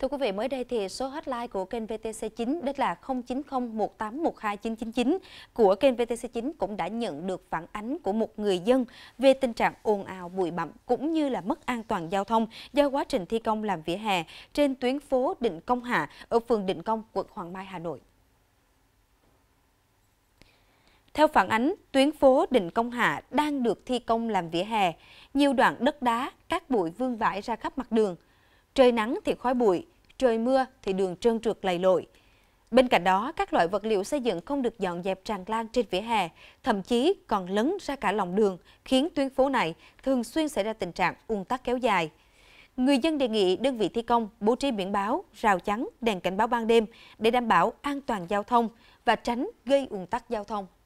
Thưa quý vị, mới đây thì số hotline của kênh VTC9 đó là 0901812999 của kênh VTC9 cũng đã nhận được phản ánh của một người dân về tình trạng ồn ào bụi bặm cũng như là mất an toàn giao thông do quá trình thi công làm vỉa hè trên tuyến phố Định Công Hạ ở phường Định Công, quận Hoàng Mai, Hà Nội. Theo phản ánh, tuyến phố Định Công Hạ đang được thi công làm vỉa hè, nhiều đoạn đất đá, các bụi vương vãi ra khắp mặt đường – Trời nắng thì khói bụi, trời mưa thì đường trơn trượt lầy lội. Bên cạnh đó, các loại vật liệu xây dựng không được dọn dẹp tràn lan trên vỉa hè, thậm chí còn lấn ra cả lòng đường, khiến tuyến phố này thường xuyên xảy ra tình trạng ùn tắc kéo dài. Người dân đề nghị đơn vị thi công bố trí biển báo, rào chắn, đèn cảnh báo ban đêm để đảm bảo an toàn giao thông và tránh gây ùn tắc giao thông.